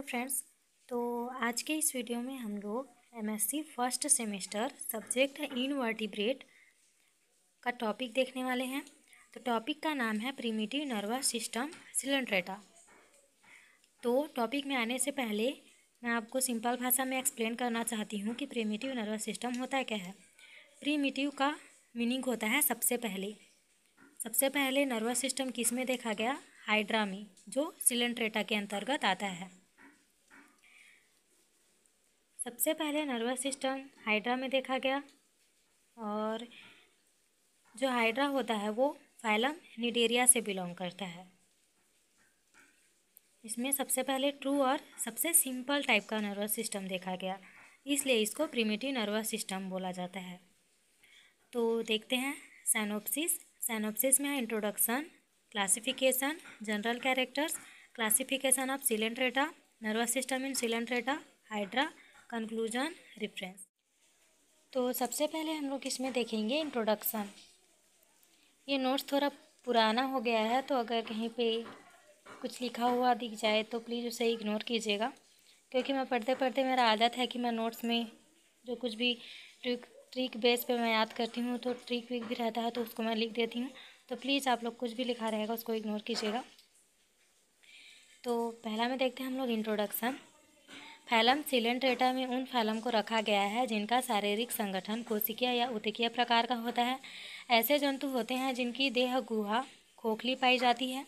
hello friends तो आज के इस वीडियो में हम लोग MSc first semester subject invertebrate का टॉपिक देखने वाले हैं तो टॉपिक का नाम है प्रीमेटिव नर्वस सिस्टम सिलेंड्रेटा तो टॉपिक में आने से पहले मैं आपको सिंपल भाषा में एक्सप्लेन करना चाहती हूँ कि प्रीमेटिव नर्वस सिस्टम होता है क्या है प्रीमेटिव का मीनिंग होता है सबसे पहले सबसे पहले नर्वस सिस्टम किस में देखा गया हाइड्रा में जो सिलेंट्रेटा के अंतर्गत आता है सबसे पहले नर्वस सिस्टम हाइड्रा में देखा गया और जो हाइड्रा होता है वो फाइलम निडेरिया से बिलोंग करता है इसमें सबसे पहले ट्रू और सबसे सिंपल टाइप का नर्वस सिस्टम देखा गया इसलिए इसको प्रीमेटिव नर्वस सिस्टम बोला जाता है तो देखते हैं सैनोपसिस सैनोपसिस में introduction classification general characters classification of Coelenterata nervous system in Coelenterata Hydra conclusion reference तो सबसे पहले हम लोग इसमें देखेंगे इंट्रोडक्शन ये नोट्स थोड़ा पुराना हो गया है तो अगर कहीं पे कुछ लिखा हुआ दिख जाए तो प्लीज़ उसे इग्नोर कीजिएगा क्योंकि मैं पढ़ते पढ़ते मेरा आदत है कि मैं नोट्स में जो कुछ भी ट्रिक ट्रिक बेस पे मैं याद करती हूँ तो ट्रिक विक भी रहता है तो उसको मैं लिख देती हूँ तो प्लीज़ आप लोग कुछ भी लिखा रहेगा उसको इग्नोर कीजिएगा तो पहला में देखते हैं हम लोग इंट्रोडक्शन फैलम सिलेंट्रेटा में उन फैलम को रखा गया है जिनका शारीरिक संगठन कोशिकिया या उतकीय प्रकार का होता है ऐसे जंतु होते हैं जिनकी देह गुहा खोखली पाई जाती है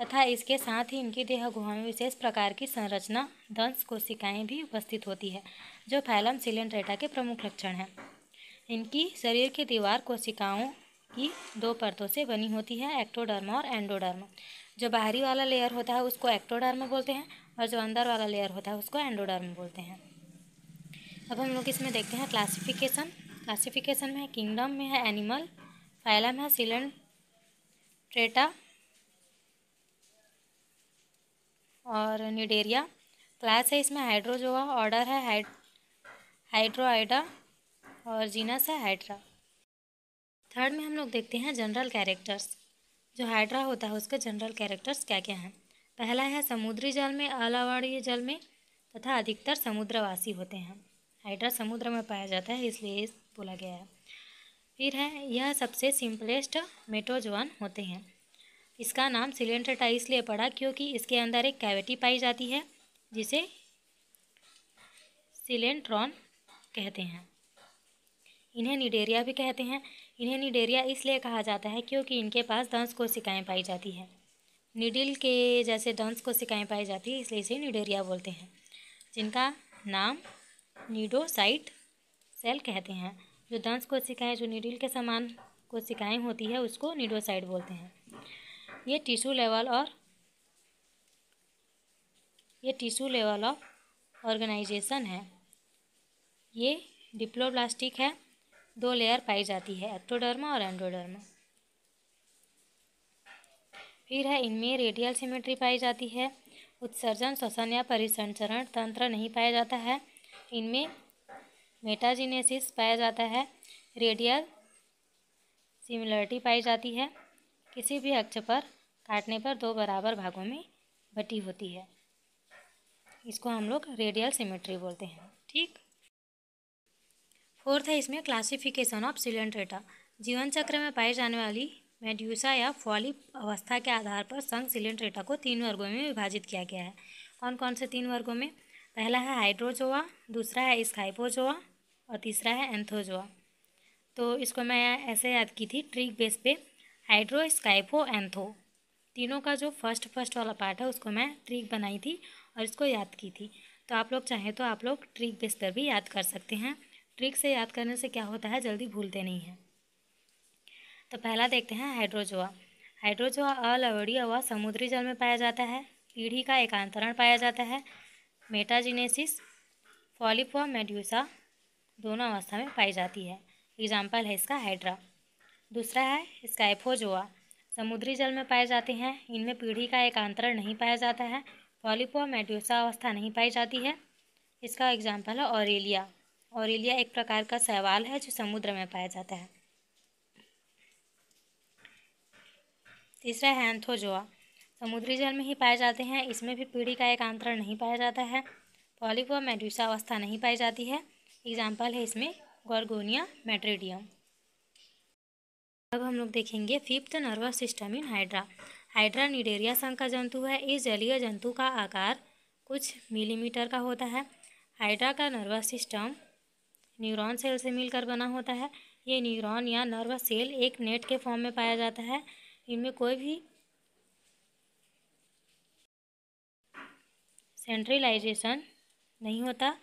तथा इसके साथ ही इनकी देह गुहा में विशेष प्रकार की संरचना दंश कोशिकाएँ भी उपस्थित होती है जो फैलम सिलेंट्रेटा के प्रमुख लक्षण हैं इनकी शरीर की दीवार कोशिकाओं की दो परतों से बनी होती है एक्टोडर्मा और एंडोडर्मा जो बाहरी वाला लेयर होता है उसको एक्टोडर्म बोलते हैं और जो अंदर वाला लेयर होता है उसको एंडोडर्म बोलते हैं अब हम लोग इसमें देखते हैं क्लासिफिकेशन क्लासिफिकेशन में है किंगडम में है एनिमल फाइलम है सिलन ट्रेटा और निडेरिया क्लास है इसमें हाइड्रोजोआ ऑर्डर है हाइड्रोआइडा और जीनस है हाइड्रा थर्ड में हम लोग देखते हैं जनरल कैरेक्टर्स जो हाइड्रा होता है उसके जनरल कैरेक्टर्स क्या क्या हैं पहला है समुद्री जल में अलावाड़ीय जल में तथा अधिकतर समुद्रवासी होते हैं हाइड्रा समुद्र में पाया जाता है इसलिए बोला गया है फिर है यह सबसे सिंपलेस्ट मेटोजवान होते हैं इसका नाम सिलेंडरटा इसलिए पड़ा क्योंकि इसके अंदर एक कैविटी पाई जाती है जिसे सिलेंट्रॉन कहते हैं इन्हें निडेरिया भी कहते हैं इन्हें निडेरिया इसलिए कहा जाता है क्योंकि इनके पास दंश कोशिकाएँ पाई जाती हैं निडिल के जैसे दंश कोशिकाएँ पाई जाती है इसलिए इसे निडेरिया बोलते हैं जिनका नाम निडोसाइट सेल कहते हैं जो दंश कोशिकाएँ जो निडिल के समान कोशिकाएँ होती है उसको निडोसाइट बोलते हैं ये टिशू लेवल और ये टिशू लेवल ऑफ ऑर्गेनाइजेशन है ये डिप्लोब्लास्टिक है दो लेयर पाई जाती है एक्टोडर्मा और एंडोडर्मा फिर है इनमें रेडियल सिमेट्री पाई जाती है उत्सर्जन श्वसन या परिसंचरण तंत्र नहीं पाया जाता है इनमें मेटाजिनेसिस पाया जाता है रेडियल सिमिलरिटी पाई जाती है किसी भी अक्ष पर काटने पर दो बराबर भागों में बटी होती है इसको हम लोग रेडियल सिमेट्री बोलते हैं ठीक फोर्थ है इसमें क्लासिफिकेशन ऑफ सिलेंड्रेटा जीवन चक्र में पाई जाने वाली मेड्यूसा या फॉली अवस्था के आधार पर संघ सिलेंड्रेटा को तीन वर्गों में विभाजित किया गया है कौन कौन से तीन वर्गों में पहला है हाइड्रोजोआ दूसरा है स्काइपोजोआ और तीसरा है एंथोजोआ तो इसको मैं ऐसे याद की थी ट्रिक बेस पे हाइड्रो स्काइपो एंथो तीनों का जो फर्स्ट फर्स्ट वाला पार्ट है उसको मैं ट्रिक बनाई थी और इसको याद की थी तो आप लोग चाहें तो आप लोग ट्रिक बेस पर भी याद कर सकते हैं ट्रिक से याद करने से क्या होता है जल्दी भूलते नहीं हैं तो पहला देखते हैं हाइड्रोजोआ हाइड्रोजोआ अलवड़िया व समुद्री जल में पाया जाता है पीढ़ी का एकांतरण पाया जाता है मेटाजिनेसिस फॉलिप मेड्यूसा दोनों अवस्था में पाई जाती है एग्जाम्पल है इसका हाइड्रा दूसरा है स्काइफोजोआ समुद्री जल में पाए जाते हैं इनमें पीढ़ी का एकांतरण नहीं पाया जाता है फॉलिप मेड्यूसा अवस्था नहीं पाई जाती है इसका एग्जाम्पल है ऑरेलिया ऑरेलिया एक प्रकार का सहवाल है जो समुद्र में पाया जाता है तीसरा है एंथोजोआ समुद्री जल में ही पाए जाते हैं इसमें भी पीढ़ी का एक आंतरण नहीं पाया जाता है पॉलिप मेड्यूसा अवस्था नहीं पाई जाती है एग्जाम्पल है इसमें गोरगोनिया मेट्रेडियम अब हम लोग देखेंगे fifth nervous system in Hydra Hydra Cnidaria संघ का जंतु है इस जलीय जंतु का आकार कुछ मिलीमीटर का होता है हाइड्रा का नर्वस सिस्टम न्यूरॉन सेल से मिलकर बना होता है ये न्यूरॉन या नर्वस सेल एक नेट के फॉर्म में पाया जाता है इनमें कोई भी सेंट्रलाइजेशन नहीं होता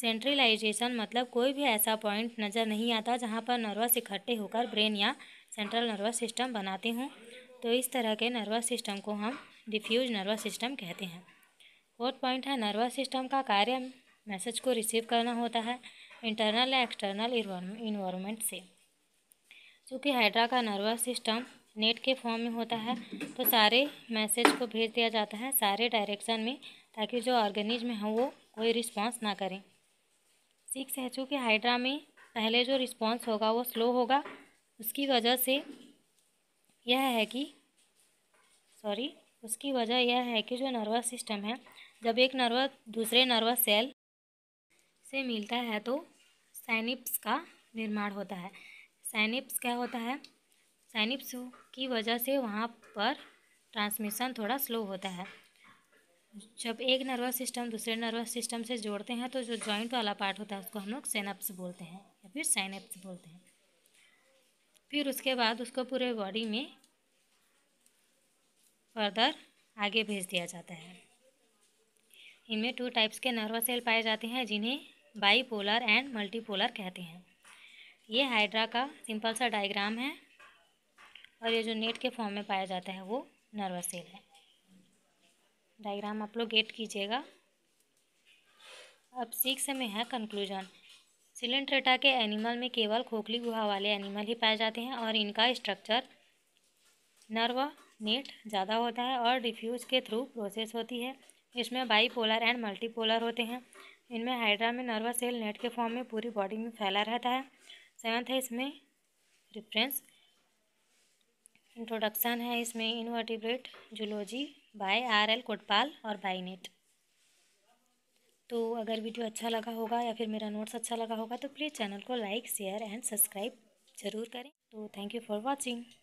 सेंट्रलाइजेशन मतलब कोई भी ऐसा पॉइंट नज़र नहीं आता जहाँ पर नर्वस इकट्ठे होकर ब्रेन या सेंट्रल नर्वस सिस्टम बनाते हों तो इस तरह के नर्वस सिस्टम को हम डिफ्यूज नर्वस सिस्टम कहते हैं फोर्थ पॉइंट है नर्वस सिस्टम का कार्य मैसेज को रिसीव करना होता है इंटरनल या एक्सटर्नल इन्वायरमेंट से चूँकि हाइड्रा का नर्वस सिस्टम नेट के फॉर्म में होता है तो सारे मैसेज को भेज दिया जाता है सारे डायरेक्शन में ताकि जो ऑर्गेनिज्म है वो कोई रिस्पांस ना करें सिक्स है चूँकि हाइड्रा में पहले जो रिस्पांस होगा वो स्लो होगा उसकी वजह से यह है कि सॉरी उसकी वजह यह है कि जो नर्वस सिस्टम है जब एक नर्वस दूसरे नर्वस सेल से मिलता है तो साइनिप्स का निर्माण होता है साइनिप्स क्या होता है साइनिप्स की वजह से वहाँ पर ट्रांसमिशन थोड़ा स्लो होता है जब एक नर्वस सिस्टम दूसरे नर्वस सिस्टम से जोड़ते हैं तो जो जॉइंट वाला पार्ट होता है उसको हम लोग सेनप्स बोलते हैं या फिर साइनप्स बोलते हैं फिर उसके बाद उसको पूरे बॉडी में फर्दर आगे भेज दिया जाता है इनमें टू टाइप्स के नर्वस सेल पाए जाते हैं जिन्हें बाईपोलर एंड मल्टीपोलर कहते हैं ये हाइड्रा का सिंपल सा डायग्राम है और ये जो नेट के फॉर्म में पाया जाता है वो नर्वस सेल है डायग्राम आप लोग गेट कीजिएगा अब सिक्स में है कंक्लूजन सिलेंट्रेटा के एनिमल में केवल खोखली गुहा वाले एनिमल ही पाए जाते हैं और इनका स्ट्रक्चर नर्व नेट ज़्यादा होता है और डिफ्यूज़ के थ्रू प्रोसेस होती है इसमें बाईपोलर एंड मल्टीपोलर होते हैं इनमें हाइड्रा में नर्वस सेल नेट के फॉर्म में पूरी बॉडी में फैला रहता है सेवन्थ है इसमें रिफ्रेंस इंट्रोडक्शन है इसमें invertebrate zoology by R L Kotpal और बाई नेट तो अगर वीडियो अच्छा लगा होगा या फिर मेरा नोट्स अच्छा लगा होगा तो प्लीज़ चैनल को लाइक शेयर एंड सब्सक्राइब ज़रूर करें तो थैंक यू फॉर वॉचिंग